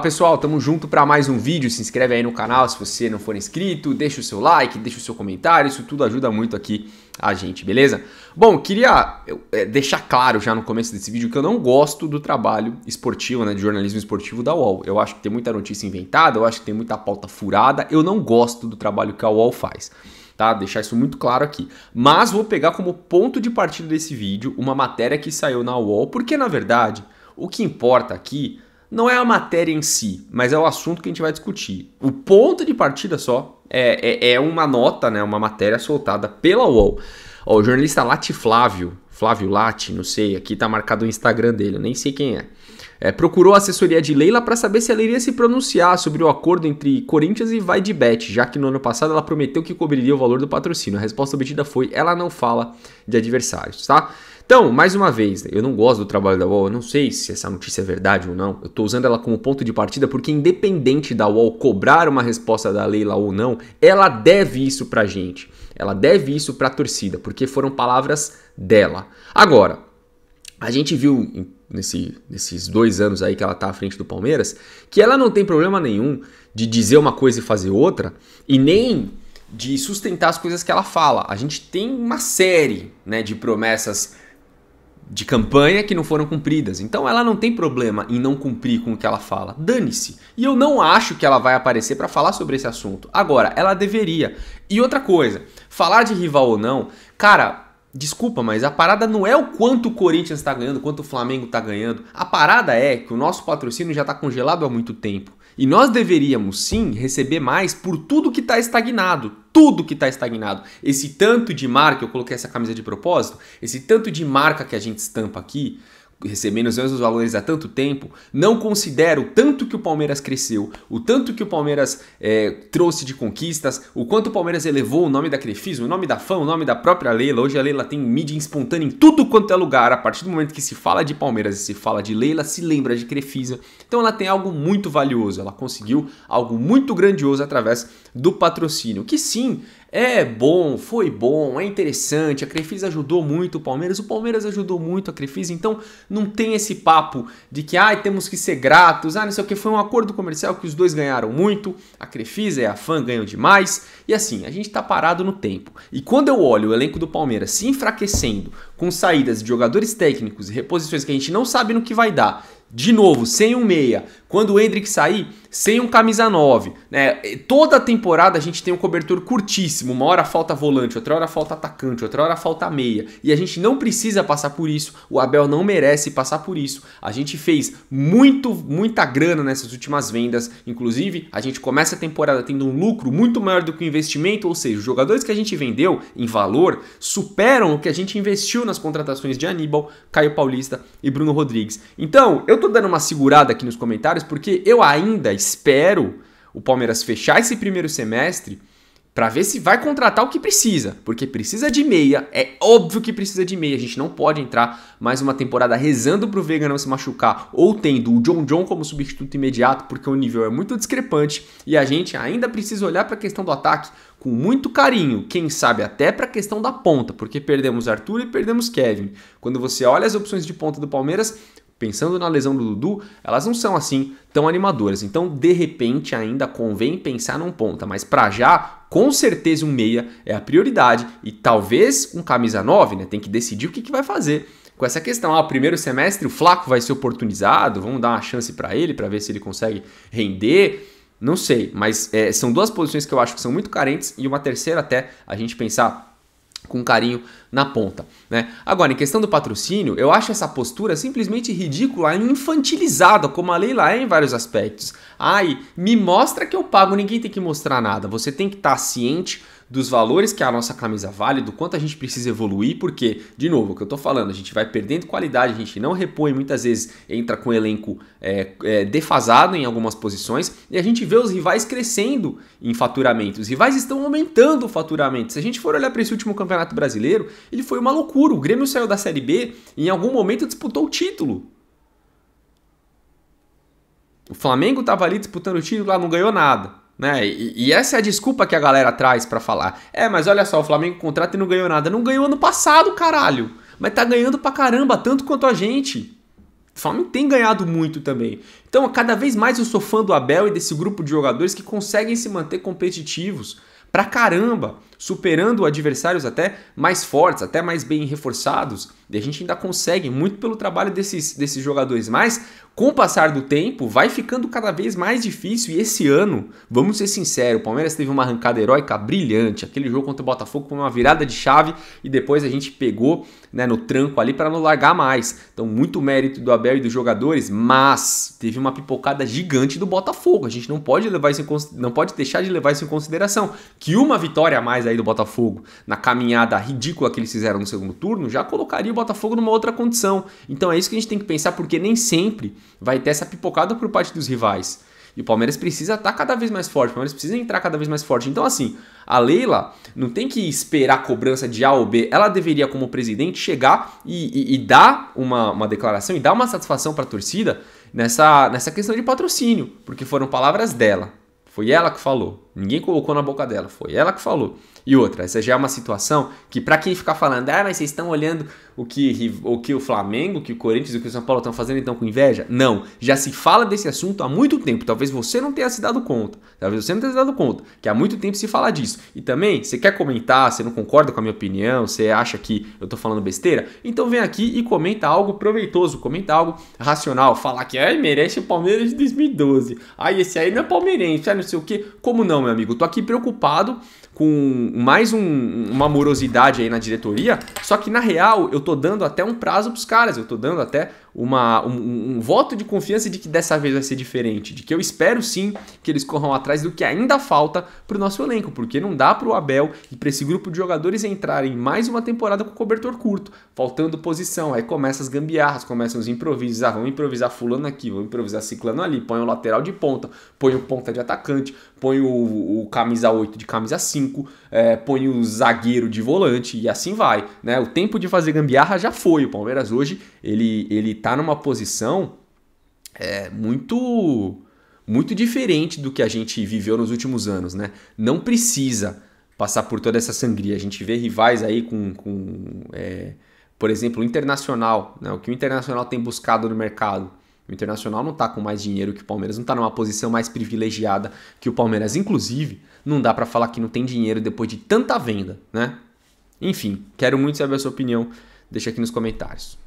Pessoal, tamo junto para mais um vídeo. Se inscreve aí no canal se você não for inscrito, deixa o seu like, deixa o seu comentário, isso tudo ajuda muito aqui a gente, beleza? Bom, queria é, deixar claro já no começo desse vídeo que eu não gosto do trabalho esportivo, né, de jornalismo esportivo da UOL. Eu acho que tem muita notícia inventada, eu acho que tem muita pauta furada, eu não gosto do trabalho que a UOL faz. Tá? Deixar isso muito claro aqui. Mas vou pegar como ponto de partida desse vídeo uma matéria que saiu na UOL, porque na verdade o que importa aqui não é a matéria em si, mas é o assunto que a gente vai discutir. O ponto de partida só é, é, é uma nota, né, uma matéria soltada pela UOL. Ó, o jornalista Lati Flávio, Flávio Lati, não sei, aqui tá marcado o Instagram dele, eu nem sei quem é. é procurou a assessoria de Leila para saber se ela iria se pronunciar sobre o acordo entre Corinthians e Vai de Bet, já que no ano passado ela prometeu que cobriria o valor do patrocínio. A resposta obtida foi: ela não fala de adversários, tá? Então, mais uma vez, né, eu não gosto do trabalho da UOL, eu não sei se essa notícia é verdade ou não. Eu estou usando ela como ponto de partida porque, independente da UOL cobrar uma resposta da Leila ou não, ela deve isso pra gente. Ela deve isso pra torcida, porque foram palavras dela. Agora, a gente viu nesse, nesses dois anos aí que ela está à frente do Palmeiras que ela não tem problema nenhum de dizer uma coisa e fazer outra e nem de sustentar as coisas que ela fala. A gente tem uma série né, de promessas de campanha que não foram cumpridas. Então ela não tem problema em não cumprir com o que ela fala. Dane-se. E eu não acho que ela vai aparecer para falar sobre esse assunto. Agora, ela deveria. E outra coisa, falar de rival ou não, cara, Desculpa, mas a parada não é o quanto o Corinthians está ganhando, quanto o Flamengo está ganhando. A parada é que o nosso patrocínio já está congelado há muito tempo. E nós deveríamos sim receber mais por tudo que está estagnado. Tudo que está estagnado. Esse tanto de marca, eu coloquei essa camisa de propósito, esse tanto de marca que a gente estampa aqui, recebendo os mesmos valores há tanto tempo, não considera o tanto que o Palmeiras cresceu, o tanto que o Palmeiras é, trouxe de conquistas, o quanto o Palmeiras elevou o nome da Crefisa, o nome da fã, o nome da própria Leila. Hoje a Leila tem mídia espontânea em tudo quanto é lugar. A partir do momento que se fala de Palmeiras e se fala de Leila, se lembra de Crefisa. Então ela tem algo muito valioso, ela conseguiu algo muito grandioso através do patrocínio, que sim, é bom, foi bom, é interessante. A Crefisa ajudou muito o Palmeiras, o Palmeiras ajudou muito a Crefisa, então não tem esse papo de que ah, temos que ser gratos, ah, não sei o que. Foi um acordo comercial que os dois ganharam muito, a Crefisa e a FAN ganham demais, e assim, a gente tá parado no tempo. E quando eu olho o elenco do Palmeiras se enfraquecendo, com saídas de jogadores técnicos e reposições que a gente não sabe no que vai dar, de novo, sem um meia. Quando o Hendrick sair, sem um camisa 9. Né? Toda temporada a gente tem um cobertor curtíssimo. Uma hora falta volante, outra hora falta atacante, outra hora falta meia. E a gente não precisa passar por isso. O Abel não merece passar por isso. A gente fez muito, muita grana nessas últimas vendas. Inclusive, a gente começa a temporada tendo um lucro muito maior do que o investimento. Ou seja, os jogadores que a gente vendeu em valor superam o que a gente investiu nas contratações de Aníbal, Caio Paulista e Bruno Rodrigues. Então, eu tô dando uma segurada aqui nos comentários porque eu ainda espero o Palmeiras fechar esse primeiro semestre para ver se vai contratar o que precisa, porque precisa de meia, é óbvio que precisa de meia, a gente não pode entrar mais uma temporada rezando pro Vega não se machucar ou tendo o John John como substituto imediato, porque o nível é muito discrepante e a gente ainda precisa olhar para a questão do ataque com muito carinho, quem sabe até para a questão da ponta, porque perdemos Arthur e perdemos Kevin. Quando você olha as opções de ponta do Palmeiras, pensando na lesão do Dudu, elas não são assim tão animadoras. Então, de repente, ainda convém pensar num ponta, mas para já, com certeza um meia é a prioridade e talvez um camisa 9, né? Tem que decidir o que, que vai fazer com essa questão. Ah, primeiro semestre o Flaco vai ser oportunizado, vamos dar uma chance para ele, para ver se ele consegue render. Não sei, mas é, são duas posições que eu acho que são muito carentes e uma terceira até a gente pensar com carinho na ponta. Né? Agora, em questão do patrocínio, eu acho essa postura simplesmente ridícula e infantilizada, como a Leila é em vários aspectos. Ai, me mostra que eu pago, ninguém tem que mostrar nada. Você tem que estar tá ciente dos valores que a nossa camisa vale, do quanto a gente precisa evoluir, porque, de novo, o que eu estou falando, a gente vai perdendo qualidade, a gente não repõe, muitas vezes entra com o elenco é, é, defasado em algumas posições, e a gente vê os rivais crescendo em faturamento. Os rivais estão aumentando o faturamento. Se a gente for olhar para esse último campeonato brasileiro, ele foi uma loucura. O Grêmio saiu da Série B e em algum momento disputou o título. O Flamengo estava ali disputando o título, lá não ganhou nada. Né? E, e essa é a desculpa que a galera traz para falar. É, mas olha só, o Flamengo contrata e não ganhou nada. Não ganhou ano passado, caralho. Mas tá ganhando pra caramba, tanto quanto a gente. O Flamengo tem ganhado muito também. Então, cada vez mais eu sou fã do Abel e desse grupo de jogadores que conseguem se manter competitivos pra caramba, superando adversários até mais fortes, até mais bem reforçados. E a gente ainda consegue, muito pelo trabalho desses, desses jogadores. Mas, com o passar do tempo, vai ficando cada vez mais difícil. E esse ano, vamos ser sinceros, o Palmeiras teve uma arrancada heróica brilhante. Aquele jogo contra o Botafogo foi uma virada de chave e depois a gente pegou né, no tranco ali para não largar mais. Então, muito mérito do Abel e dos jogadores, mas teve uma pipocada gigante do Botafogo. A gente não pode levar isso não pode deixar de levar isso em consideração que uma vitória a mais aí do Botafogo na caminhada ridícula que eles fizeram no segundo turno já colocaria o Botafogo numa outra condição. Então é isso que a gente tem que pensar, porque nem sempre vai ter essa pipocada por parte dos rivais. E o Palmeiras precisa estar tá cada vez mais forte, o Palmeiras precisa entrar cada vez mais forte. Então, assim, a Leila não tem que esperar a cobrança de A ou B, ela deveria, como presidente, chegar e, e, e dar uma, uma declaração e dar uma satisfação para a torcida nessa, nessa questão de patrocínio, porque foram palavras dela. Foi ela que falou. Ninguém colocou na boca dela, foi ela que falou. E outra, essa já é uma situação que para quem ficar falando, ah, mas vocês estão olhando o que o, que o Flamengo, que o Corinthians e o que o São Paulo estão fazendo então com inveja? Não. Já se fala desse assunto há muito tempo. Talvez você não tenha se dado conta. Talvez você não tenha se dado conta. Que há muito tempo se fala disso. E também, você quer comentar, você não concorda com a minha opinião, você acha que eu estou falando besteira? Então vem aqui e comenta algo proveitoso, comenta algo racional. Falar que ai, merece o Palmeiras de 2012. Ai, esse aí não é palmeirense, ai, não sei o quê. Como não, meu amigo? Tô aqui preocupado com mais um, uma morosidade aí na diretoria. Só que na real, eu tô tô dando até um prazo para os caras, eu tô dando até uma, um, um, voto de confiança de que dessa vez vai ser diferente, de que eu espero sim que eles corram atrás do que ainda falta para o nosso elenco, porque não dá para o Abel e para esse grupo de jogadores entrarem mais uma temporada com cobertor curto, faltando posição, aí começam as gambiarras, começam os improvisos, ah, vamos improvisar fulano aqui, vamos improvisar ciclano ali, põe o lateral de ponta, põe o ponta de atacante, põe o, o camisa 8 de camisa 5, é, põe o zagueiro de volante e assim vai, né? O tempo de fazer gambiarra já foi, o Palmeiras hoje ele ele está numa posição é, muito muito diferente do que a gente viveu nos últimos anos, né? Não precisa passar por toda essa sangria. A gente vê rivais aí com, com é, por exemplo, o Internacional, né? O que o Internacional tem buscado no mercado. O Internacional não está com mais dinheiro que o Palmeiras, não está numa posição mais privilegiada que o Palmeiras. Inclusive, não dá para falar que não tem dinheiro depois de tanta venda, né? Enfim, quero muito saber a sua opinião. Deixa aqui nos comentários.